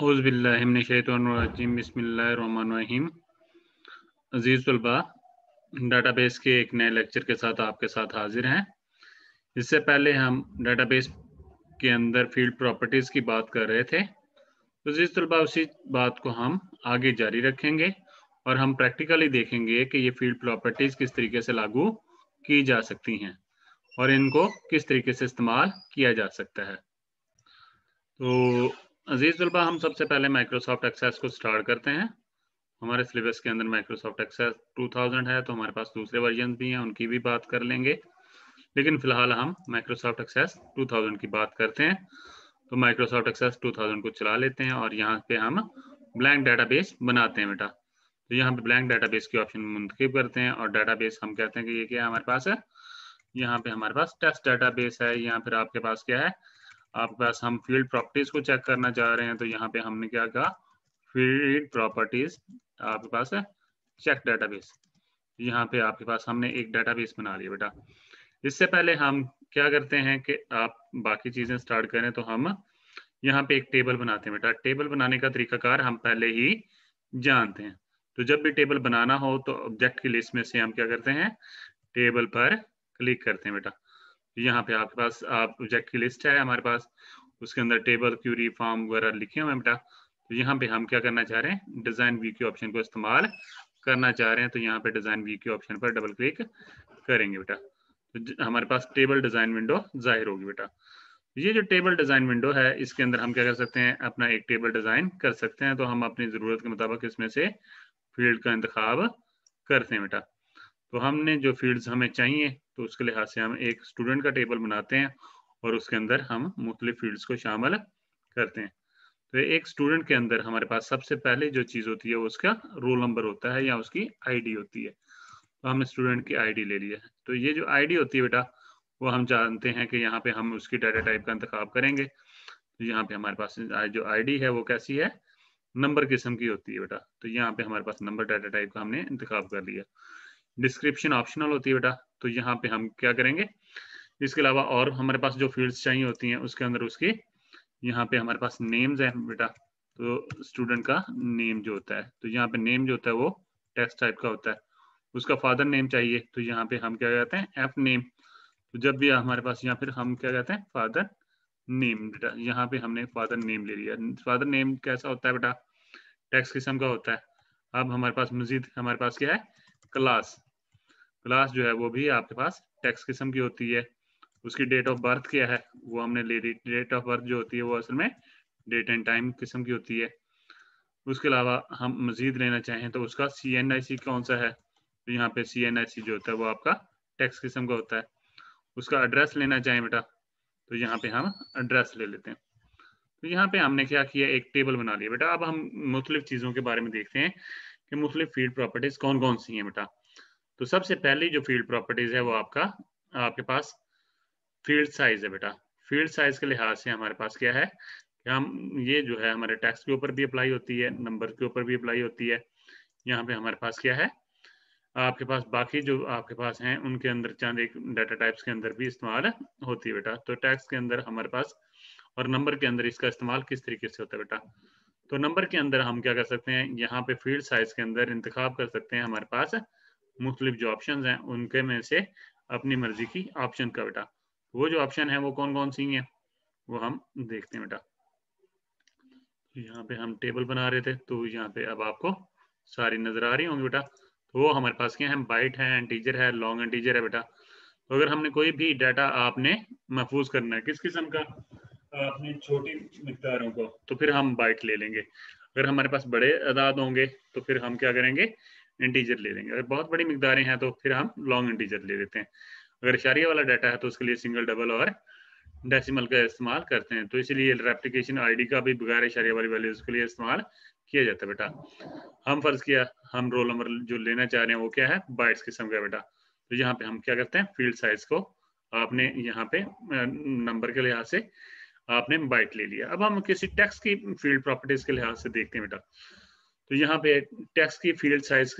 हौज़बिल्लिमिनशैतरजीम बसमीम अज़ीज़ डाटाबेस के एक नए लेक्चर के साथ आपके साथ हाजिर हैं इससे पहले हम डाटाबेस के अंदर फील्ड प्रॉपर्टीज़ की बात कर रहे थे तो अज़ीज़ तलबा उसी बात को हम आगे जारी रखेंगे और हम प्रैक्टिकली देखेंगे कि ये फील्ड प्रॉपर्टीज़ किस तरीके से लागू की जा सकती हैं और इनको किस तरीके से इस्तेमाल किया जा सकता है तो अजीज दुलबा हम सबसे पहले माइक्रोसॉफ्ट एक्सेस को स्टार्ट करते हैं हमारे सिलेबस के अंदर माइक्रोसॉफ्ट एक्सेस 2000 है तो हमारे पास दूसरे वर्जन भी हैं उनकी भी बात कर लेंगे लेकिन फिलहाल हम माइक्रोसॉफ्ट एक्सेस 2000 की बात करते हैं तो माइक्रोसॉफ्ट एक्सेस 2000 को चला लेते हैं और यहाँ पे हम ब्लैंक डाटा बनाते हैं बेटा तो यहाँ पे ब्लैंक डाटा की ऑप्शन मुंतखब करते हैं और डाटा हम कहते हैं कि ये क्या है हमारे पास है यहाँ पे हमारे पास टेस्ट डाटा है यहाँ फिर आपके पास क्या है आपके पास हम फील्ड प्रॉपर्टीज को चेक करना चाह रहे हैं तो यहाँ पे हमने क्या कहा फील्ड प्रॉपर्टीज आपके पास है चेक डेटाबेस यहाँ पे आपके पास हमने एक डेटाबेस बना लिया बेटा इससे पहले हम क्या करते हैं कि आप बाकी चीजें स्टार्ट करें तो हम यहाँ पे एक टेबल बनाते हैं बेटा टेबल बनाने का तरीकाकार हम पहले ही जानते हैं तो जब भी टेबल बनाना हो तो ऑब्जेक्ट की लिस्ट में से हम क्या करते हैं टेबल पर क्लिक करते हैं बेटा यहाँ पे आपके पास आप ऑब्जेक्ट की लिस्ट है हमारे पास उसके अंदर टेबल क्यूरी फॉर्म वगैरह लिखे हुए बेटा तो यहाँ पे हम क्या करना चाह रहे हैं डिजाइन व्यू के ऑप्शन को इस्तेमाल करना चाह रहे हैं तो यहाँ पे डिजाइन व्यू के ऑप्शन पर डबल क्लिक करेंगे बेटा तो हमारे पास टेबल डिजाइन विंडो जाहिर होगी बेटा ये जो टेबल डिजाइन विंडो है इसके अंदर हम क्या कर सकते हैं अपना एक टेबल डिजाइन कर सकते हैं तो हम अपनी जरूरत के मुताबिक इसमें से फील्ड का इंतखाब करते हैं बेटा तो हमने जो फील्ड्स हमें चाहिए तो उसके लिहाज से हम एक स्टूडेंट का टेबल बनाते हैं और उसके अंदर हम मुख्तलिफ फील्ड्स को शामिल करते हैं तो एक स्टूडेंट के अंदर हमारे पास सबसे पहले जो चीज़ होती है उसका रोल नंबर होता है या उसकी आई होती है तो हमने स्टूडेंट की आई ले लिया है तो ये जो आई होती है बेटा वो हम जानते हैं कि यहाँ पे हम उसकी डाटा टाइप का इंतखब करेंगे तो यहाँ पे हमारे पास जो आईडी है वो कैसी है नंबर किस्म की होती है बेटा तो यहाँ पे हमारे पास नंबर डाटा टाइप का हमने इंतखा कर लिया डिस्क्रिप्शन ऑप्शनल होती है बेटा तो यहाँ पे हम क्या करेंगे इसके अलावा और हमारे पास जो फील्ड्स चाहिए होती हैं उसके अंदर उसकी यहाँ पे हमारे पास नेम्स हैं बेटा तो स्टूडेंट का नेम जो होता है तो यहाँ पे नेम जो होता है वो टेक्स्ट टाइप का होता है उसका फादर नेम चाहिए तो यहाँ पे हम क्या कहते हैं एफ नेम तो जब भी हमारे पास यहाँ फिर हम क्या कहते हैं फादर नेम बेटा यहाँ पे हमने फादर नेम ले लिया फादर नेम कैसा होता है बेटा टेक्स किस्म का होता है अब हमारे पास मजीद हमारे पास क्या है क्लास क्लास जो है वो भी आपके पास टैक्स किस्म की होती है उसकी डेट ऑफ बर्थ क्या है वो हमने ले ली डेट ऑफ बर्थ जो होती है वो असल में डेट एंड टाइम किस्म की होती है उसके अलावा हम मजीद लेना चाहें तो उसका सी एन आई सी कौन सा है तो यहाँ पे सी एन आई सी जो होता है वो आपका टैक्स किस्म का होता है उसका एड्रेस लेना चाहें बेटा तो यहाँ पे हम एड्रेस ले लेते हैं तो यहाँ पे हमने क्या किया एक टेबल बना लिया बेटा अब हम मुख्तलिफ चीज़ों के बारे में देखते हैं कि मुख्तलिफ फील्ड प्रॉपर्टीज कौन कौन सी हैं बेटा तो सबसे पहली जो फील्ड प्रॉपर्टीज है वो आपका आपके पास फील्ड साइज है बेटा फील्ड साइज के लिहाज से हमारे पास क्या है कि हम ये जो है हमारे टैक्स के ऊपर भी अप्लाई होती है नंबर के ऊपर भी अप्लाई होती है यहाँ पे हमारे पास क्या है आपके पास बाकी जो आपके पास हैं उनके अंदर चंद एक डाटा टाइप्स के अंदर भी इस्तेमाल होती है बेटा तो टैक्स के अंदर हमारे पास और नंबर के अंदर इसका इस्तेमाल किस तरीके से होता है बेटा तो नंबर के अंदर हम क्या कर सकते हैं यहाँ पे फील्ड साइज के अंदर इंतखब कर सकते हैं हमारे पास मुख्तलिफ जो ऑप्शन हैं उनके में से अपनी मर्जी की ऑप्शन का बेटा वो जो ऑप्शन है वो कौन कौन सी हैं वो हम देखते हैं बेटा यहाँ पे हम टेबल बना रहे थे तो यहाँ पे अब आपको सारी नजर आ रही होंगी बेटा तो वो हमारे पास क्या है बाइट है एंटीजर है लॉन्ग एंटीजर है बेटा तो अगर हमने कोई भी डाटा आपने महफूज करना है किस किस्म का अपने छोटी मकदारों को तो फिर हम बाइट ले लेंगे अगर हमारे पास बड़े आदाद होंगे तो फिर हम क्या करेंगे इंटीजर ले लेंगे अगर बहुत बड़ी मकदारें हैं तो फिर हम लॉन्ग इंटीजर ले लेते हैं अगर इशारिया वाला डाटा है तो उसके लिए सिंगल डबल और डेसिमल का इस्तेमाल करते हैं तो इसीलिए रेप्लीकेशन आईडी का भी बगैर इशारिया वाली वैल्यूज के लिए इस्तेमाल किया जाता है बेटा हम फर्ज किया हम रोल नंबर जो लेना चाह रहे हैं वो क्या है बाइट्स किस्म का बेटा तो यहाँ पे हम क्या करते हैं फील्ड साइज को आपने यहाँ पे नंबर के लिहाज से आपने बाइट ले लिया अब हम किसी टैक्स की फील्ड प्रॉपर्टीज के लिहाज से देखते हैं बेटा तो यहाँ पे टैक्स की फील्ड साइज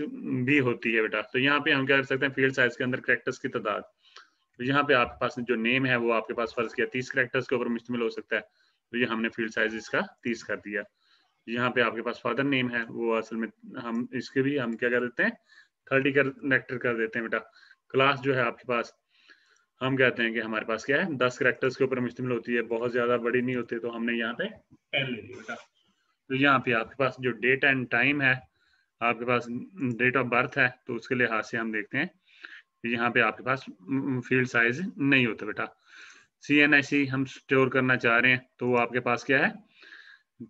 भी होती है बेटा तो यहाँ पे हम क्या कर सकते हैं फील्ड साइज के अंदर करेक्टर्स की तादाद तो यहाँ पे आपके पास जो नेम है वो आपके पास फर्ज किया तीस करेक्टर्स के ऊपर मुश्तमिल हो सकता है तो ये हमने फील्ड साइज इसका तीस कर दिया यहाँ पे आपके पास फादर नेम है वो असल में हम इसके भी हम क्या कर देते हैं थर्टी कर करेक्टर कर देते हैं बेटा क्लास जो है आपके पास हम कहते हैं कि हमारे पास क्या है दस करेक्टर्स के ऊपर मुश्तमिल होती है बहुत ज्यादा बड़ी नहीं होती तो हमने यहाँ पे एल ले लिया बेटा तो यहाँ पे आपके पास जो डेट एंड टाइम है आपके पास डेट ऑफ बर्थ है तो उसके लिहाज से हम देखते हैं यहाँ पे आपके पास फील्ड साइज नहीं होता बेटा सी एन आई सी हम स्टोर करना चाह रहे हैं तो वो आपके पास क्या है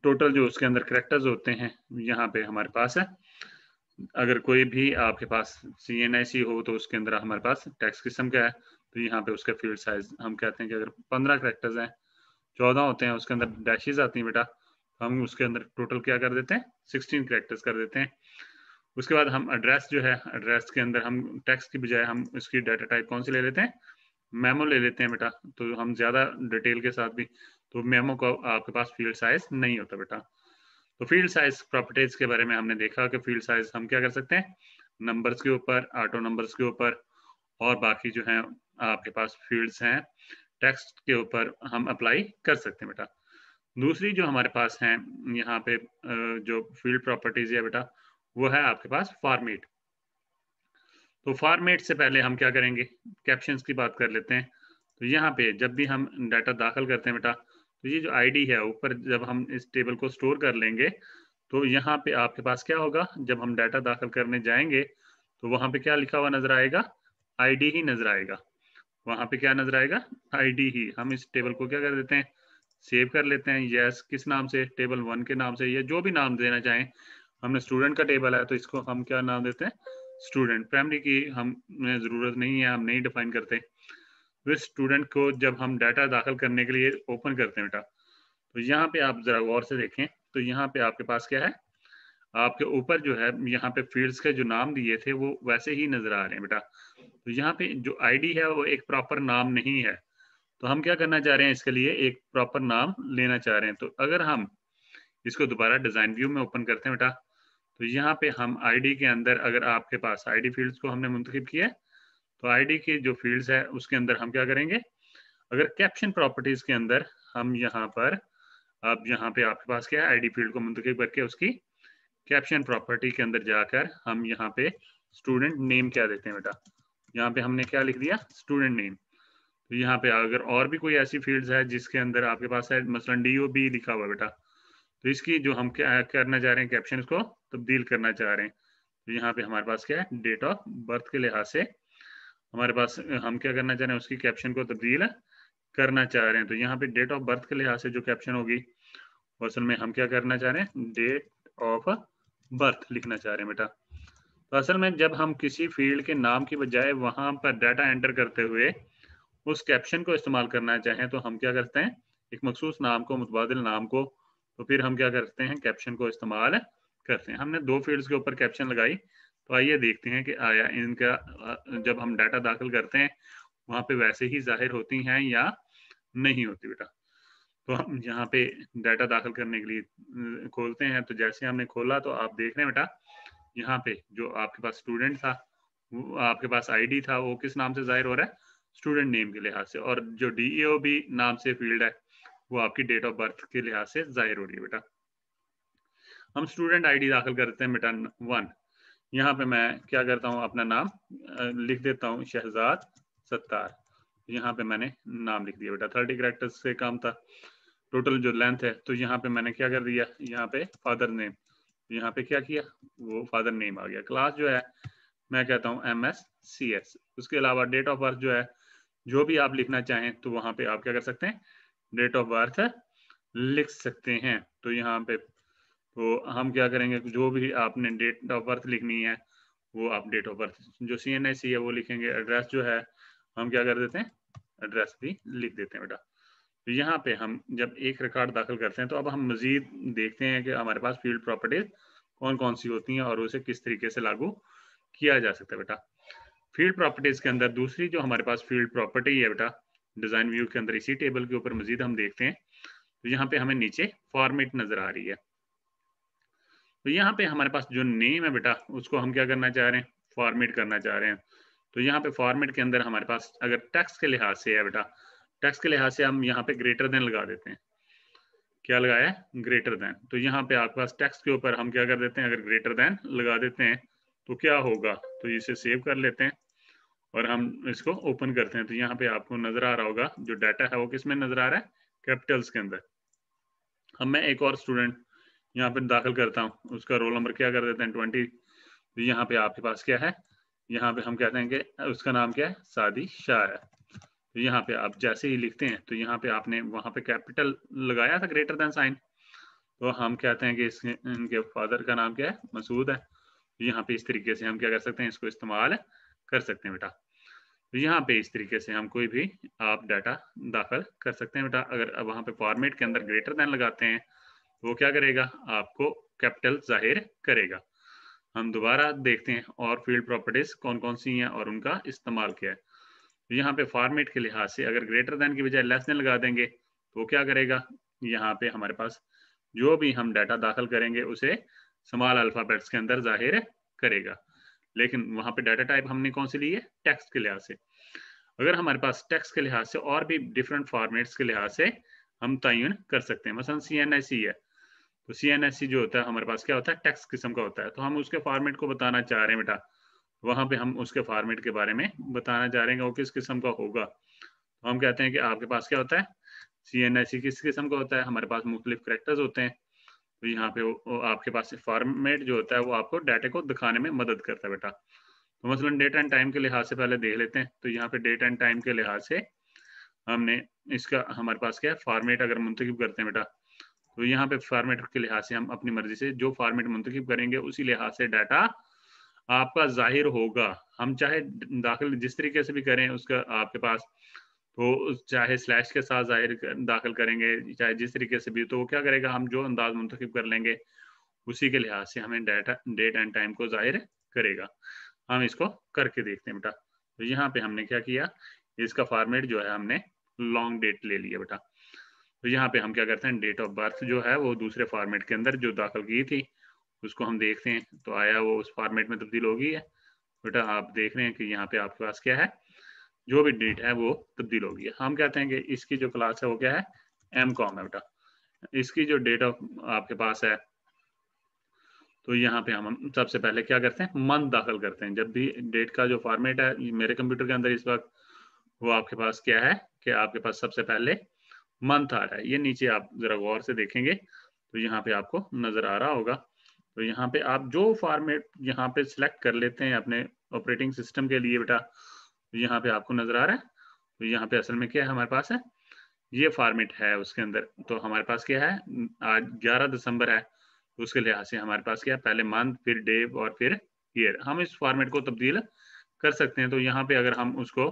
टोटल जो उसके अंदर करेक्टर्स होते हैं यहाँ पे हमारे पास है अगर कोई भी आपके पास सी एन आई सी हो तो उसके अंदर हमारे पास टैक्स किस्म का है तो यहाँ पे उसका फील्ड साइज हम कहते हैं कि अगर पंद्रह करेक्टर्स हैं चौदह होते हैं उसके अंदर डैशेज आती हैं बेटा तो हम उसके अंदर टोटल क्या कर देते हैं सिक्सटीन करेक्टर्स कर देते हैं उसके बाद हम एड्रेस जो है एड्रेस के अंदर हम टेक्स की बजाय हम इसकी डाटा टाइप कौन सी ले लेते हैं मेमो ले लेते हैं बेटा तो हम ज़्यादा डिटेल के साथ भी तो मेमो का आपके पास फील्ड साइज नहीं होता बेटा तो फील्ड साइज प्रॉपर्टीज के बारे में हमने देखा कि फील्ड साइज हम क्या कर सकते हैं नंबर्स के ऊपर ऑटो नंबर्स के ऊपर और बाकी जो है आपके पास फील्ड्स हैं टेक्स्ट के ऊपर हम अप्लाई कर सकते हैं बेटा दूसरी जो हमारे पास है यहाँ पे जो फील्ड प्रॉपर्टीज है बेटा वो है आपके पास फॉर्मेट तो फॉर्मेट से पहले हम क्या करेंगे कैप्शन की बात कर लेते हैं तो यहाँ पे जब भी हम डाटा दाखिल करते हैं बेटा तो ये जो आईडी है ऊपर जब हम इस टेबल को स्टोर कर लेंगे तो यहाँ पे आपके पास क्या होगा जब हम डाटा दाखिल करने जाएंगे तो वहां पे क्या लिखा हुआ नजर आएगा आईडी ही नजर आएगा वहां पे क्या नजर आएगा आईडी ही हम इस टेबल को क्या कर देते हैं सेव कर लेते हैं यस किस नाम से टेबल वन के नाम से या जो भी नाम देना चाहें हमने स्टूडेंट का टेबल है तो इसको हम क्या नाम देते हैं स्टूडेंट प्राइमरी की हमें ज़रूरत नहीं है हम नहीं डिफाइन करते स्टूडेंट को जब हम डाटा दाखिल करने के लिए ओपन करते हैं बेटा तो यहाँ पे आप ज़रा गौर से देखें तो यहाँ पे आपके पास क्या है आपके ऊपर जो है यहाँ पे फील्ड्स के जो नाम दिए थे वो वैसे ही नज़र आ रहे हैं बेटा तो यहाँ पे जो आईडी है वो एक प्रॉपर नाम नहीं है तो हम क्या करना चाह रहे हैं इसके लिए एक प्रॉपर नाम लेना चाह रहे हैं तो अगर हम इसको दोबारा डिजाइन व्यू में ओपन करते हैं बेटा तो यहाँ पे हम आईडी के अंदर अगर आपके पास आईडी फील्ड्स को हमने मुंतखब किया है तो आईडी के जो फील्ड्स है उसके अंदर हम क्या करेंगे अगर कैप्शन प्रॉपर्टीज के अंदर हम यहाँ पर अब यहाँ पे आपके पास क्या है आईडी फील्ड को मुंतखब करके उसकी कैप्शन प्रॉपर्टी के अंदर जाकर हम यहाँ पे स्टूडेंट नेम क्या देते हैं बेटा यहाँ पे हमने क्या लिख दिया स्टूडेंट नेम तो यहाँ पे अगर और भी कोई ऐसी फील्ड्स है जिसके अंदर आपके पास है मसलन डी ओ बी लिखा हुआ बेटा तो इसकी जो हम क्या करना चाह रहे हैं कैप्शन को तब्दील करना चाह रहे हैं तो यहाँ पे हमारे पास क्या है डेट ऑफ बर्थ के लिहाज से हमारे पास हम क्या करना चाह रहे हैं उसकी कैप्शन को तब्दील करना चाह रहे हैं तो यहाँ पे डेट ऑफ बर्थ के लिहाज से जो कैप्शन होगी असल में हम क्या करना चाह रहे हैं डेट ऑफ बर्थ लिखना चाह रहे हैं बेटा तो असल में जब हम किसी फील्ड के नाम की बजाय वहां पर डाटा एंटर करते हुए उस कैप्शन को इस्तेमाल करना चाहें तो हम क्या करते हैं एक मखसूस नाम को मुतबादल नाम को तो फिर हम क्या करते हैं कैप्शन को इस्तेमाल करते हैं हमने दो फील्ड्स के ऊपर कैप्शन लगाई तो आइए देखते हैं कि आया इनका जब हम डाटा दाखिल करते हैं वहां पे वैसे ही जाहिर होती हैं या नहीं होती बेटा तो हम यहाँ पे डाटा दाखिल करने के लिए खोलते हैं तो जैसे हमने खोला तो आप देख रहे हैं बेटा यहाँ पे जो आपके पास स्टूडेंट था आपके पास आईडी था वो किस नाम से जाहिर हो रहा है स्टूडेंट नेम के लिहाज से और जो डीईओ भी e नाम से फील्ड है वो आपकी डेट ऑफ बर्थ के लिहाज से जाहिर हो रही है बेटा हम स्टूडेंट डी दाखिल करते हैं बेटा वन यहाँ पे मैं क्या करता हूँ अपना नाम लिख देता हूँ शहजाद सत्तार यहाँ पे मैंने नाम लिख दिया बेटा थर्टी करेक्टर्स से काम था टोटल जो लेंथ है तो यहाँ पे मैंने क्या कर दिया यहाँ पे फादर नेम यहाँ पे क्या किया वो फादर नेम आ गया क्लास जो है मैं कहता हूँ एम एस सी एस उसके अलावा डेट ऑफ बर्थ जो है जो भी आप लिखना चाहें तो वहां पे आप क्या कर सकते हैं डेट ऑफ बर्थ लिख सकते हैं तो यहाँ पे तो हम क्या करेंगे जो भी आपने डेट ऑफ बर्थ लिखनी है वो आप डेट ऑफ बर्थ जो सी एन आई सी है वो लिखेंगे एड्रेस जो है हम क्या कर देते हैं एड्रेस भी लिख देते हैं बेटा तो यहाँ पे हम जब एक रिकॉर्ड दाखिल करते हैं तो अब हम मजीद देखते हैं कि हमारे पास फील्ड प्रॉपर्टीज कौन कौन सी होती हैं और उसे किस तरीके से लागू किया जा सकता है बेटा फील्ड प्रॉपर्टीज के अंदर दूसरी जो हमारे पास फील्ड प्रॉपर्टी है बेटा डिजाइन व्यू के अंदर इसी टेबल के ऊपर मजीद हम देखते हैं तो यहाँ पे हमें नीचे फॉर्मेट नजर आ रही है तो यहाँ पे हमारे पास जो नेम है बेटा उसको हम क्या करना चाह रहे हैं फॉर्मेट करना चाह रहे हैं तो यहाँ पे फॉर्मेट के अंदर हमारे पास अगर टेक्स्ट के लिहाज से है बेटा टैक्स के लिहाज से हम यहाँ पे ग्रेटर देन लगा देते हैं क्या लगाया ग्रेटर देन तो यहाँ पे आपके पास टैक्स के ऊपर हम क्या कर देते हैं अगर ग्रेटर देन लगा देते हैं तो क्या होगा तो इसे सेव कर लेते हैं और हम इसको ओपन करते हैं तो यहाँ पे आपको नजर आ रहा होगा जो डाटा है वो किस में नजर आ रहा है कैपिटल्स के अंदर अब मैं एक और स्टूडेंट यहाँ पे दाखिल करता हूँ उसका रोल नंबर क्या कर देते हैं ट्वेंटी तो यहाँ पे आपके पास क्या है यहाँ पे हम कहते हैं कि उसका नाम क्या है शादी शाह है तो यहाँ पे आप जैसे ही लिखते हैं तो यहाँ पे आपने वहां पे कैपिटल लगाया था ग्रेटर देन साइन तो हम कहते हैं कि इसके इनके फादर का नाम क्या है मसूद है तो यहाँ पे इस तरीके से हम क्या कर सकते हैं इसको इस्तेमाल कर सकते हैं बेटा तो यहाँ पे इस तरीके से हम कोई भी आप डाटा दाखिल कर सकते हैं बेटा अगर वहां पे फॉर्मेट के अंदर ग्रेटर देन लगाते हैं तो वो क्या करेगा आपको कैपिटल जाहिर करेगा हम दोबारा देखते हैं और फील्ड प्रॉपर्टीज कौन कौन सी हैं और उनका इस्तेमाल क्या है तो यहाँ पे फॉर्मेट के लिहाज से अगर ग्रेटर देन की बजाय लेस देन लगा देंगे तो क्या करेगा यहाँ पे हमारे पास जो भी हम डाटा दाखिल करेंगे उसे स्मॉल अल्फ़ाबेट्स के अंदर जाहिर करेगा लेकिन वहां पे डाटा टाइप हमने कौन सी ली है टेक्स्ट के लिहाज से अगर हमारे पास टेक्स्ट के लिहाज से और भी डिफरेंट फॉर्मेट्स के लिहाज से हम तयन कर सकते हैं मसलन सी एन आई सी है तो सी एन आई सी जो होता है हमारे पास क्या होता है टेक्स्ट किस्म का होता है तो हम उसके फॉर्मेट को बताना चाह रहे हैं बेटा वहां पे हम उसके फॉर्मेट के बारे में बताना चाह रहे हैं वो किस किस्म का होगा तो हम कहते हैं कि आपके पास क्या होता है सी एन आई सी किस किस्म का होता है हमारे पास मुख्तलिफ करेक्टर्स होते हैं तो यहाँ पे वो आपके पास फॉर्मेट जो होता है वो आपको डाटे को दिखाने में मदद करता है बेटा तो मसलन डेट एंड टाइम के लिहाज से पहले देख लेते हैं तो यहाँ पे डेट एंड टाइम के लिहाज से हमने इसका हमारे पास क्या है फॉर्मेट अगर मुंतखब करते हैं बेटा तो यहाँ पे फॉर्मेट के लिहाज से हम अपनी मर्जी से जो फॉर्मेट मुंतखब करेंगे उसी लिहाज से डाटा आपका जाहिर होगा हम चाहे दाखिल जिस तरीके से भी करें उसका आपके पास तो चाहे स्लैश के साथ जाहिर दाखिल करेंगे चाहे जिस तरीके से भी तो वो क्या करेगा हम जो अंदाज मुंतखब कर लेंगे उसी के लिहाज से हमें डाटा डेट एंड टाइम को जाहिर करेगा हम इसको करके देखते हैं बेटा तो यहाँ पे हमने क्या किया इसका फॉर्मेट जो है हमने लॉन्ग डेट ले लिया बेटा तो यहाँ पे हम क्या करते हैं डेट ऑफ बर्थ जो है वो दूसरे फॉर्मेट के अंदर जो दाखिल की थी उसको हम देखते हैं तो आया वो उस फॉर्मेट में तब्दील हो गई है बेटा आप देख रहे हैं कि यहाँ पे आपके पास क्या है जो भी डेट है वो तब्दील होगी हम कहते हैं कि इसकी जो क्लास है वो क्या है एम कॉम है बेटा इसकी जो डेट ऑफ आपके पास है तो यहाँ पे हम सबसे पहले क्या करते हैं मंथ दाखिल करते हैं जब भी डेट का जो फॉर्मेट है मेरे कंप्यूटर के अंदर इस वक्त वो आपके पास क्या है कि आपके पास सबसे पहले मंथ आ रहा है ये नीचे आप जरा गौर से देखेंगे तो यहाँ पे आपको नजर आ रहा होगा तो यहाँ पे आप जो फॉर्मेट यहाँ पे सिलेक्ट कर लेते हैं अपने ऑपरेटिंग सिस्टम के लिए बेटा तो यहाँ पे आपको नजर आ रहा है तो यहाँ पे असल में क्या है हमारे पास है ये फॉर्मेट है उसके अंदर तो हमारे पास क्या है आज ग्यारह दिसंबर है तो उसके लिहाज से हमारे पास क्या है पहले मंथ फिर डे और फिर ईयर हम इस फॉर्मेट को तब्दील कर सकते हैं तो यहाँ पे अगर हम उसको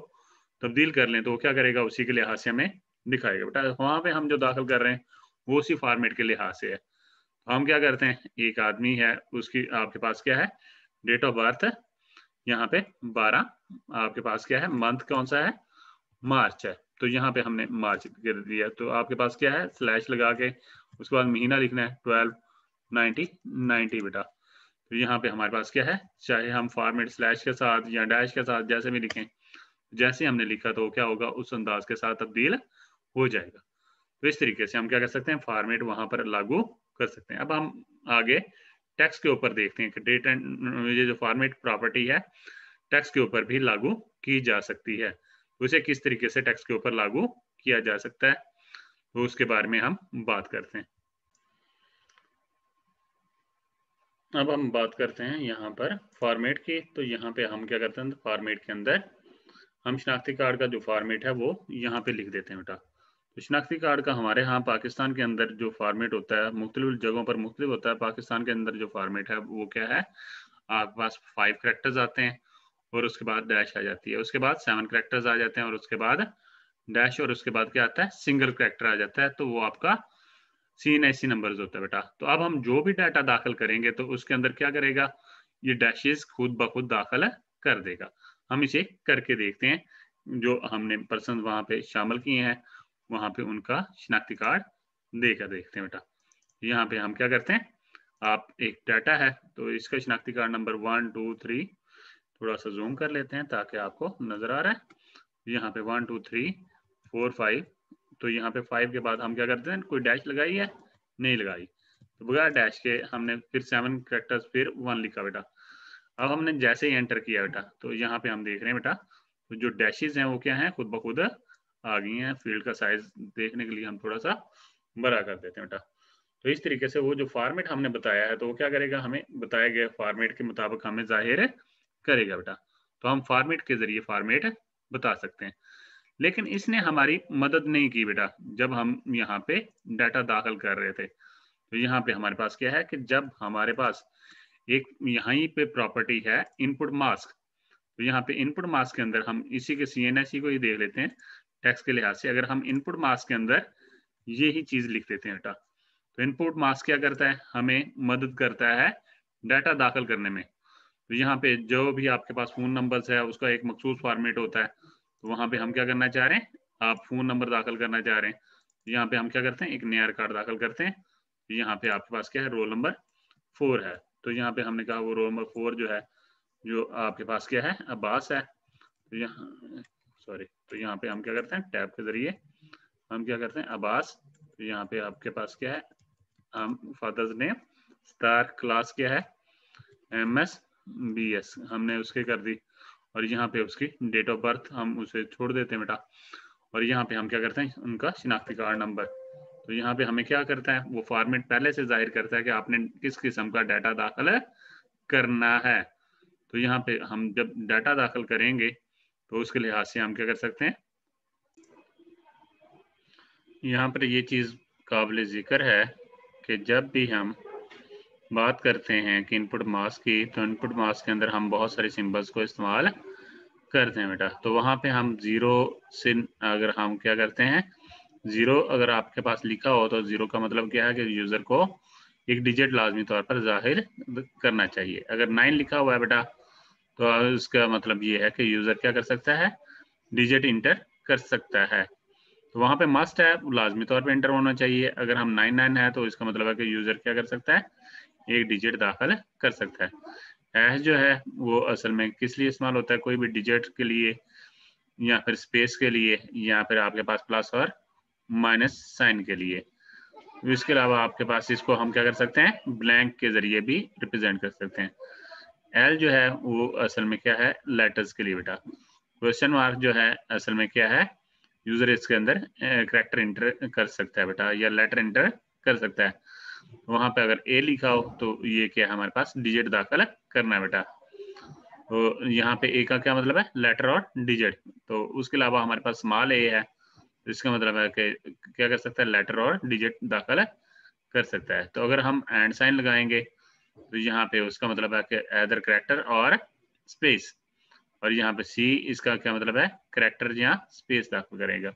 तब्दील कर लें तो वो क्या करेगा उसी के लिहाज से हमें दिखाएगा बेटा वहाँ पे हम जो दाखिल कर रहे हैं वो उसी फॉर्मेट के लिहाज से है हम क्या करते हैं एक आदमी है उसकी आपके पास क्या है डेट ऑफ बर्थ यहाँ पे 12 आपके पास क्या है मंथ कौन सा है मार्च है तो यहाँ पे हमने मार्च कर दिया तो आपके पास क्या है स्लैश लगा के उसके बाद महीना लिखना है ट्वेल्व नाइनटी नाइनटी बेटा तो यहाँ पे हमारे पास क्या है चाहे हम फॉर्मेट स्लैश के साथ या डैश के साथ जैसे भी लिखें जैसे हमने लिखा तो क्या होगा उस अंदाज के साथ तब्दील हो जाएगा तो इस तरीके से हम क्या कर सकते हैं फॉर्मेट वहां पर लागू कर सकते हैं अब हम आगे टैक्स के ऊपर देखते हैं कि डेट एंड uh, ये जो फॉर्मेट प्रॉपर्टी है टैक्स के ऊपर भी लागू की जा सकती है उसे किस तरीके से टैक्स के ऊपर लागू किया जा सकता है वो उसके बारे में हम बात करते हैं अब हम बात करते हैं यहाँ पर फॉर्मेट की तो यहाँ पे हम क्या करते हैं फॉर्मेट के अंदर हम शनाख्ती कार्ड का जो फॉर्मेट है वो यहाँ पे लिख देते हैं बेटा तो शनाख्ती कार्ड का हमारे यहाँ पाकिस्तान के अंदर जो फार्मेट होता है मुख्तलि जगहों पर मुख्तलि होता है पाकिस्तान के अंदर जो फार्मेट है वो क्या है आपके पास फाइव करेक्टर्स आते हैं और उसके बाद डैश आ जाती है उसके बाद सेवन करेक्टर्स आ जाते हैं और उसके बाद डैश और उसके बाद क्या आता है सिंगल करेक्टर आ जाता है तो वो आपका सी एन सी नंबर होता है बेटा तो अब हम जो भी डाटा दाखिल करेंगे तो उसके अंदर क्या करेगा ये डैशेज खुद ब खुद दाखिल कर देगा हम इसे करके देखते हैं जो हमने पर्सन वहां पे शामिल किए हैं वहां पे उनका शिनाख्ती कार्ड देकर देखते हैं बेटा यहाँ पे हम क्या करते हैं आप एक डाटा है तो इसका शिनाख्ती card number one two three थोड़ा सा जूम कर लेते हैं ताकि आपको नजर आ रहा है यहाँ पे one two three four five तो यहाँ पे फाइव के बाद हम क्या करते हैं कोई डैश लगाई है नहीं लगाई तो बगैर डैश के हमने फिर सेवन करेक्टर्स फिर वन लिखा बेटा अब हमने जैसे ही एंटर किया बेटा तो यहाँ पे हम देख रहे हैं बेटा तो जो डैशेज हैं वो क्या हैं खुद ब खुद आ गई हैं फील्ड का साइज देखने के लिए हम थोड़ा सा बड़ा कर देते हैं बेटा तो इस तरीके से वो जो फॉर्मेट हमने बताया है तो वो क्या करेगा हमें बताया गया फॉर्मेट के मुताबिक हमें जाहिर करेगा बेटा तो हम फॉर्मेट के जरिए फॉर्मेट बता सकते हैं लेकिन इसने हमारी मदद नहीं की बेटा जब हम यहाँ पे डाटा दाखिल कर रहे थे तो यहाँ पे हमारे पास क्या है कि जब हमारे पास एक यहाँ पे प्रॉपर्टी है इनपुट मास्क तो यहाँ पे इनपुट मास्क के अंदर हम इसी के सी को ही देख लेते हैं एक्स के लिहाज से अगर हम इनपुट मास के अंदर ये ही चीज लिख देते हैं बेटा तो इनपुट मास क्या करता है हमें मदद करता है डाटा दाखिल करने में तो यहाँ पे जो भी आपके पास फोन नंबर है उसका एक मखसूस फॉर्मेट होता है तो वहां पे हम क्या करना चाह रहे हैं आप फोन नंबर दाखिल करना चाह रहे हैं तो यहाँ पे हम क्या करते हैं एक नया कार्ड दाखिल करते हैं तो यहाँ पे आपके पास क्या है रोल नंबर फोर है तो यहाँ पे हमने कहा वो रोल नंबर फोर जो है जो आपके पास क्या है अब्बास है तो यहाँ सॉरी तो यहाँ पे हम क्या करते हैं टैब के जरिए हम क्या करते हैं आबास तो यहाँ पे आपके पास क्या है हम फादर्स नेम स्टार क्लास क्या है एम एस बी एस हमने उसके कर दी और यहाँ पे उसकी डेट ऑफ बर्थ हम उसे छोड़ देते हैं बेटा और यहाँ पे हम क्या करते हैं उनका शिनाख्ती कार्ड नंबर तो यहाँ पे हमें क्या करता है वो फॉर्मेट पहले से जाहिर करता है कि आपने किस किस्म का डाटा दाखिल करना है तो यहाँ पे हम जब डाटा दाखिल करेंगे तो उसके लिहाज से हम क्या कर सकते हैं यहाँ पर ये चीज़ काबिल ज़िक्र है कि जब भी हम बात करते हैं कि इनपुट मास की तो इनपुट मास के अंदर हम बहुत सारे सिंबल्स को इस्तेमाल करते हैं बेटा तो वहां पे हम ज़ीरो से अगर हम क्या करते हैं ज़ीरो अगर आपके पास लिखा हो तो ज़ीरो का मतलब क्या है कि यूज़र को एक डिजिट लाजमी तौर पर जाहिर करना चाहिए अगर नाइन लिखा हुआ है बेटा तो इसका मतलब ये है कि यूजर क्या कर सकता है डिजिट इंटर कर सकता है तो वहां पे मस्ट है लाजमी तौर पे इंटर होना चाहिए अगर हम नाइन नाइन है तो इसका मतलब है कि यूजर क्या कर सकता है एक डिजिट दाखिल कर सकता है एह जो है वो असल में किस लिए इस्तेमाल होता है कोई भी डिजिट के लिए या फिर स्पेस के लिए या फिर आपके पास प्लस और माइनस साइन के लिए इसके अलावा आपके पास इसको हम क्या कर सकते हैं ब्लैंक के जरिए भी रिप्रेजेंट कर सकते हैं एल जो है वो असल में क्या है लेटर्स के लिए बेटा क्वेश्चन मार्क जो है असल में क्या है यूजर इसके अंदर करेक्टर इंटर कर सकता है बेटा या लेटर इंटर कर सकता है वहां पे अगर ए लिखा हो तो ये क्या है हमारे पास डिजिट दाखिल करना है बेटा तो यहाँ पे ए का क्या मतलब है लेटर और डिजिट तो उसके अलावा हमारे पास स्मॉल ए है तो इसका मतलब है कि क्या कर सकता है लेटर और डिजिट दाखिल कर सकता है तो अगर हम एंड साइन लगाएंगे तो यहाँ पे उसका मतलब है एदर करेक्टर और स्पेस और यहाँ पे सी इसका क्या मतलब है करेक्टर यहाँ स्पेस दाखिल करेगा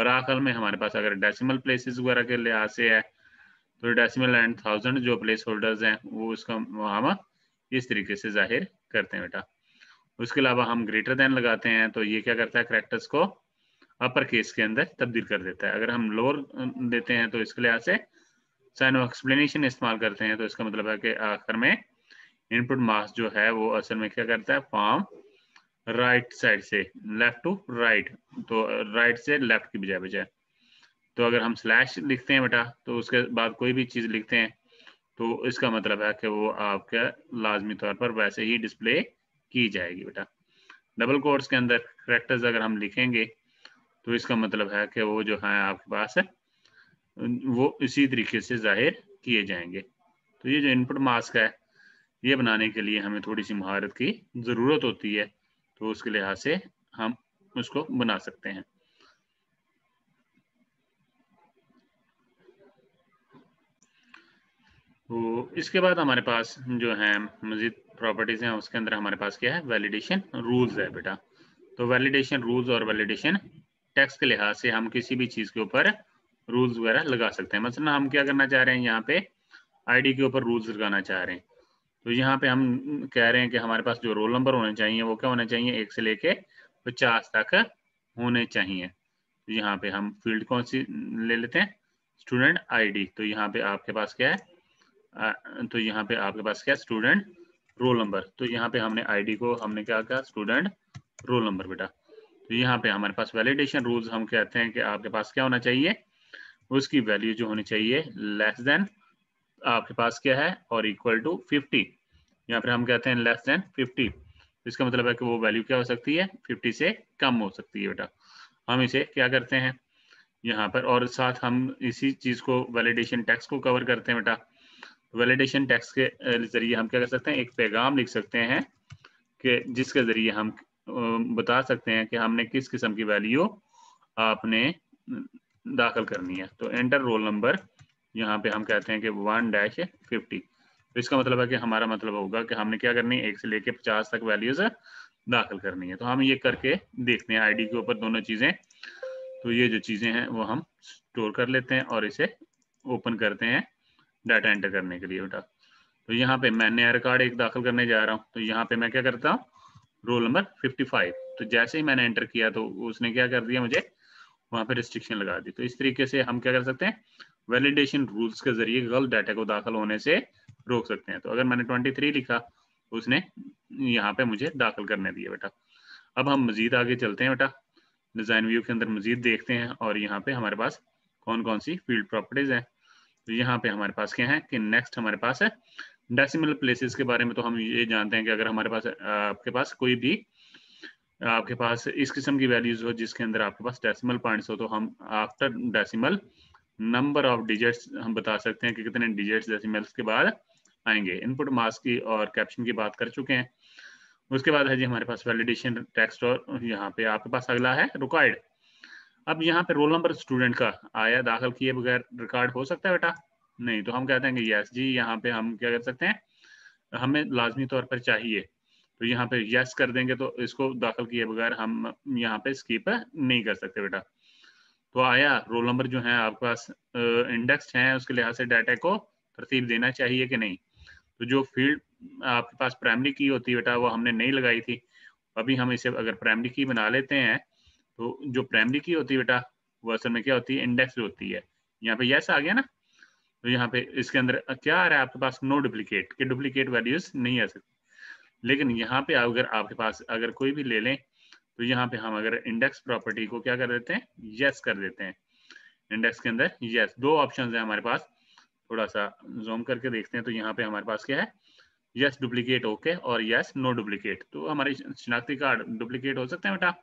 और आखिर में हमारे पास अगर डेसिमल प्लेसेस वगैरह के लिहाज से है तो डेसिमल एंड थाउजेंड जो प्लेस होल्डर्स हैं वो उसका हम इस तरीके से जाहिर करते हैं बेटा उसके अलावा हम ग्रेटर देन लगाते हैं तो ये क्या करता है करेक्टर्स को अपर केस के अंदर तब्दील कर देता है अगर हम लोअर देते हैं तो इसके लिहाज से साइन ऑफ एक्सप्लेनेशन इस्तेमाल करते हैं तो इसका मतलब है कि आखिर में इनपुट मास जो है वो असल में क्या करता है फॉर्म राइट साइड से लेफ्ट टू राइट तो राइट से लेफ्ट की बजाय बजाय तो अगर हम स्लैश लिखते हैं बेटा तो उसके बाद कोई भी चीज़ लिखते हैं तो इसका मतलब है कि वो आपके लाजमी तौर पर वैसे ही डिस्प्ले की जाएगी बेटा डबल कोर्स के अंदर करेक्टर्स अगर हम लिखेंगे तो इसका मतलब है कि वो जो है आपके पास है वो इसी तरीके से जाहिर किए जाएंगे तो ये जो इनपुट मास्क है ये बनाने के लिए हमें थोड़ी सी महारत की ज़रूरत होती है तो उसके लिहाज से हम उसको बना सकते हैं तो इसके बाद हमारे पास जो है मजीद प्रॉपर्टीज़ हैं उसके अंदर हमारे पास क्या है वैलिडेशन रूल्स है बेटा तो वैलिडेशन रूल्स और वैलिडेशन टैक्स के लिहाज से हम किसी भी चीज़ के ऊपर रूल्स वगैरह लगा सकते हैं मसलन हम क्या करना चाह रहे हैं यहाँ पे आईडी के ऊपर रूल्स लगाना चाह रहे हैं तो यहाँ पे हम कह रहे हैं कि हमारे पास जो रोल नंबर होने चाहिए वो क्या होने चाहिए एक से लेके पचास तक होने चाहिए तो यहाँ पे हम फील्ड कौन सी ले लेते हैं स्टूडेंट आईडी तो यहाँ पे आपके पास क्या है तो यहाँ पे आपके पास क्या स्टूडेंट रोल नंबर तो यहाँ पे हमने आईडी को हमने क्या कहा स्टूडेंट रोल नंबर बेटा तो यहाँ पे हमारे पास वैलिडेशन रूल्स हम कहते हैं कि आपके पास क्या होना चाहिए उसकी वैल्यू जो होनी चाहिए लेस देन आपके पास क्या है और इक्वल टू 50 यहाँ पर हम कहते हैं लेस देन 50 इसका मतलब है कि वो वैल्यू क्या हो सकती है 50 से कम हो सकती है बेटा हम इसे क्या करते हैं यहाँ पर और साथ हम इसी चीज़ को वैलिडेशन टैक्स को कवर करते हैं बेटा वैलिडेशन टैक्स के जरिए हम क्या कर सकते हैं एक पैगाम लिख सकते हैं कि जिसके ज़रिए हम बता सकते हैं कि हमने किस किस्म की वैल्यू आपने दाखिल करनी है तो एंटर रोल नंबर यहाँ पे हम कहते हैं कि वन डैश फिफ्टी तो इसका मतलब है कि हमारा मतलब होगा कि हमने क्या करनी है एक से लेके पचास तक वैल्यूज दाखिल करनी है तो हम ये करके देखते हैं आईडी के ऊपर दोनों चीजें तो ये जो चीजें हैं वो हम स्टोर कर लेते हैं और इसे ओपन करते हैं डाटा एंटर करने के लिए बेटा तो यहाँ पे मैं नया रिकॉर्ड एक दाखिल करने जा रहा हूँ तो यहाँ पे मैं क्या करता हूँ रोल नंबर 55 तो जैसे ही मैंने एंटर किया तो उसने क्या कर दिया मुझे वहां पे रिस्ट्रिक्शन लगा दी तो इस तरीके से हम क्या कर सकते हैं वैलिडेशन रूल्स के जरिए गलत डाटा को दाखिल होने से रोक सकते हैं तो अगर मैंने ट्वेंटी थ्री लिखा उसने यहाँ पे मुझे दाखिल करने दिया बेटा अब हम मजीद आगे चलते हैं बेटा डिज़ाइन व्यू के अंदर मजीद देखते हैं और यहाँ पे हमारे पास कौन कौन सी फील्ड प्रॉपर्टीज है तो यहाँ पे हमारे पास क्या है कि नेक्स्ट हमारे पास है डेसिमल प्लेसेस के बारे में तो हम ये जानते हैं कि अगर हमारे पास आपके पास कोई भी आपके पास इस किस्म की वैल्यूज हो जिसके अंदर आपके पास डेसिमल पॉइंट्स हो तो हम after decimal number of digits हम बता सकते हैं कि कितने डिजिट्स डेसिमल्स के बाद आएंगे इनपुट मास की और कैप्शन की बात कर चुके हैं उसके बाद है जी हमारे पास वैलिडेशन टेक्स्ट और यहाँ पे आपके पास अगला है रिकॉर्ड अब यहाँ पे रोल नंबर स्टूडेंट का आया दाखिल किए बगैर रिकॉर्ड हो सकता है बेटा नहीं तो हम कहते हैं कि यस जी यहाँ पे हम क्या कर सकते हैं हमें लाजमी तौर पर चाहिए तो यहाँ पे यस कर देंगे तो इसको दाखिल किए बगैर हम यहाँ पे स्कीप नहीं कर सकते बेटा तो आया रोल नंबर जो है आपके पास इंडेक्स है उसके लिहाज से डाटा को तरतीब देना चाहिए कि नहीं तो जो फील्ड आपके पास प्राइमरी की होती है बेटा वो हमने नहीं लगाई थी अभी हम इसे अगर प्राइमरी की बना लेते हैं तो जो प्राइमरी की होती है बेटा वो असल में क्या होती है इंडेक्स होती है यहाँ पे यस आ गया ना तो यहाँ पे इसके अंदर क्या आ रहा है आपके पास नो डुप्लीकेट के डुप्लीकेट वैल्यूज नहीं आ सकती लेकिन यहाँ पे अगर आपके पास अगर कोई भी ले लें तो यहाँ पे हम अगर इंडेक्स प्रॉपर्टी को क्या कर देते हैं यस कर देते हैं इंडेक्स के अंदर यस दो ऑप्शन है हमारे पास थोड़ा सा जूम करके देखते हैं तो यहाँ पे हमारे पास क्या है यस डुप्लीकेट ओके और यस नो डुप्लीकेट तो हमारे शिनाख्ती कार्ड डुप्लीकेट हो सकते हैं बेटा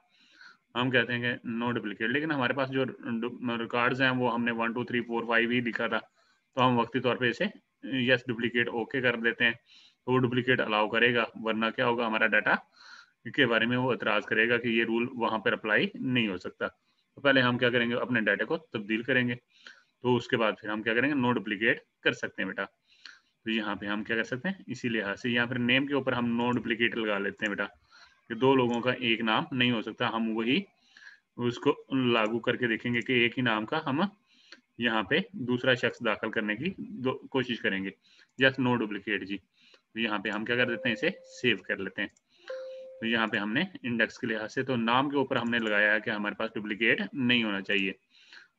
हम कहते हैं कि नो डुप्लीकेट लेकिन हमारे पास जो रिकॉर्ड्स हैं वो हमने one two three four five ही लिखा था तो हम वक्ती तौर पे इसे यस डुप्लीकेट ओके कर देते हैं तो डुप्लीकेट अलाउ करेगा वरना क्या होगा हमारा डाटा के बारे में वो एतराज करेगा कि ये रूल वहां पर अप्लाई नहीं हो सकता तो पहले हम क्या करेंगे अपने डाटा को तब्दील करेंगे तो उसके बाद फिर हम क्या करेंगे नो डुप्लीकेट कर सकते हैं बेटा तो यहाँ पे हम क्या कर सकते हैं इसी लिहाज से यहाँ पर नेम के ऊपर हम नो डुप्लीकेट लगा लेते हैं बेटा कि दो लोगों का एक नाम नहीं हो सकता हम वही उसको लागू करके देखेंगे कि एक ही नाम का हम यहाँ पे दूसरा शख्स दाखिल करने की कोशिश करेंगे यस नो डुप्लीकेट जी तो यहाँ पे हम क्या कर देते हैं इसे सेव कर लेते हैं तो यहाँ पे हमने इंडेक्स के लिहाज से तो नाम के ऊपर हमने लगाया है कि हमारे पास डुप्लीकेट नहीं होना चाहिए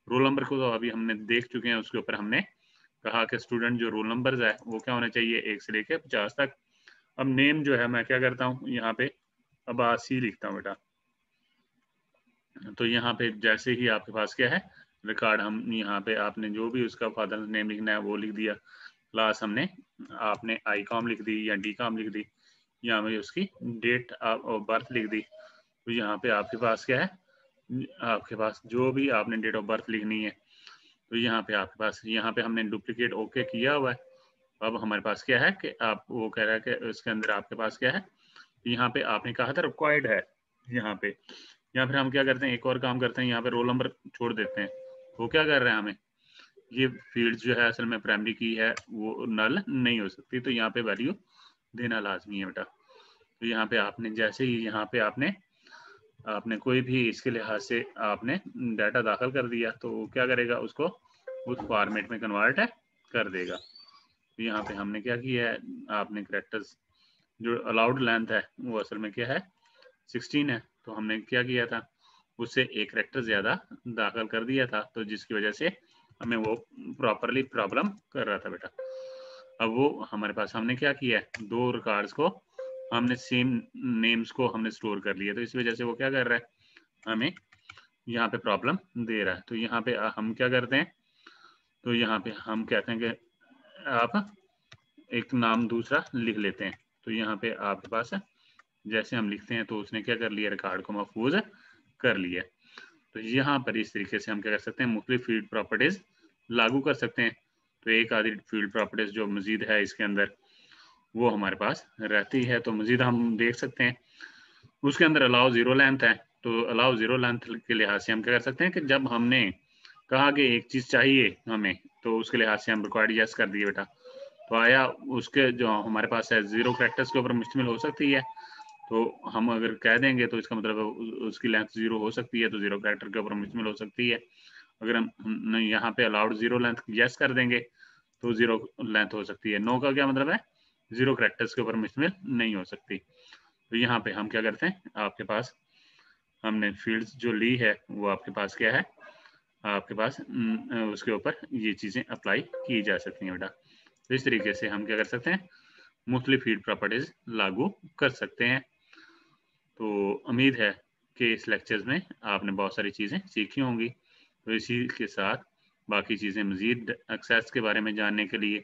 रोल नंबर को तो अभी हमने देख चुके हैं उसके ऊपर हमने कहा कि स्टूडेंट जो रोल नंबर है वो क्या होना चाहिए एक से लेके पचास तक अब नेम जो है मैं क्या करता हूँ यहाँ पे अबासी लिखता हूँ बेटा तो यहाँ पे जैसे ही आपके पास क्या है रिकॉर्ड हम यहाँ पे आपने जो भी उसका फादर नेम लिखना है वो लिख दिया क्लास हमने आपने आई कॉम लिख दी या डी कॉम लिख दी या हमें उसकी डेट ऑफ बर्थ लिख दी तो यहाँ पे आपके पास क्या है आपके पास जो भी आपने डेट ऑफ बर्थ लिखनी है तो यहाँ पे आपके पास यहाँ पे हमने डुप्लीकेट ओके किया हुआ है अब हमारे पास क्या है कि आप वो कह रहा है कि उसके अंदर आपके पास क्या है यहाँ पे आपने कहा था रिक्वायर्ड है यहाँ पे या फिर हम क्या करते हैं एक और काम करते हैं यहाँ पे रोल नंबर छोड़ देते हैं वो क्या कर रहे हैं हमें ये फील्ड जो है असल में प्राइमरी की है वो नल नहीं हो सकती तो यहाँ पे वैल्यू देना लाजमी है बेटा तो यहाँ पे आपने जैसे ही यहाँ पे आपने आपने कोई भी इसके लिहाज से आपने डाटा दाखिल कर दिया तो क्या करेगा उसको उस फॉर्मेट में कन्वर्ट है कर देगा तो यहाँ पे हमने क्या किया है आपने करेक्टर्स जो अलाउड लेंथ है वो असल में क्या है 16 है तो हमने क्या किया था उससे एक करेक्टर ज़्यादा दाखिल कर दिया था तो जिसकी वजह से हमें वो प्रॉपरली प्रॉब्लम कर रहा था बेटा अब वो हमारे पास हमने क्या किया है दो रिकॉर्ड्स को हमने सेम नेम्स को हमने स्टोर कर लिया तो इस वजह से वो क्या कर रहा है हमें यहाँ पे प्रॉब्लम दे रहा है तो यहाँ पे हम क्या करते हैं तो यहाँ पे हम कहते हैं कि आप एक नाम दूसरा लिख लेते हैं तो यहाँ पे आपके पास है जैसे हम लिखते हैं तो उसने क्या कर लिया रिकॉर्ड को महफूज कर लिया तो यहाँ पर इस तरीके से हम क्या कर सकते हैं मुख्तलि फील्ड प्रॉपर्टीज लागू कर सकते हैं तो एक आधी फील्ड प्रॉपर्टीज जो मजीद है इसके अंदर वो हमारे पास रहती है तो मजीद हम देख सकते हैं उसके अंदर अलाव ज़ीरो लेंथ है तो अलाउ ज़ीरो लेंथ के लिहाज से हम क्या कर सकते हैं कि जब हमने कहा कि एक चीज़ चाहिए हमें तो उसके लिहाज से हम रिक्वायर्ड यस कर दिए बेटा तो आया उसके जो हमारे पास है ज़ीरो करेक्टर्स के ऊपर मुश्तमिल हो सकती है तो हम अगर कह देंगे तो इसका मतलब उसकी लेंथ ज़ीरो हो सकती है तो ज़ीरो करेक्टर के ऊपर मुश्तमिल हो सकती है अगर हम यहाँ पे अलाउड जीरो लेंथ यस कर देंगे तो जीरो लेंथ हो सकती है नो का क्या मतलब है जीरो करेक्टर्स के ऊपर मुश्तमिल नहीं हो सकती तो यहाँ पे हम क्या करते हैं आपके पास हमने फील्ड जो ली है वो आपके पास क्या है आपके पास उसके ऊपर ये चीज़ें अप्लाई की जा सकती हैं बेटा तो इस तरीके से हम क्या कर सकते हैं मुख्तलि फील्ड प्रॉपर्टीज लागू कर सकते हैं तो उम्मीद है कि इस लेक्चर्स में आपने बहुत सारी चीज़ें सीखी होंगी तो इसी के साथ बाकी चीज़ें मज़ीद एक्सेस के बारे में जानने के लिए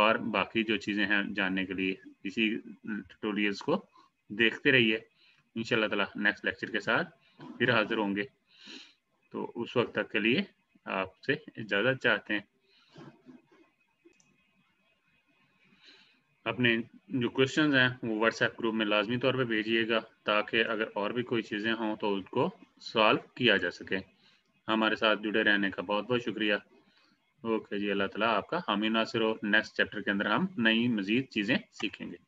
और बाकी जो चीज़ें हैं जानने के लिए इसी ट्यूटोरियल्स को देखते रहिए इन ताला नेक्स्ट लेक्चर के साथ फिर हाज़िर होंगे तो उस वक्त तक के लिए आपसे इजाज़त चाहते हैं अपने जो क्वेश्चन हैं वो व्हाट्सएप ग्रुप में लाजमी तौर पे भेजिएगा ताकि अगर और भी कोई चीज़ें हों तो उसको सॉल्व किया जा सके हमारे साथ जुड़े रहने का बहुत बहुत शुक्रिया ओके जी अल्लाह ताला आपका हामी नासिर हो नेक्स्ट चैप्टर के अंदर हम नई मज़ीद चीज़ें सीखेंगे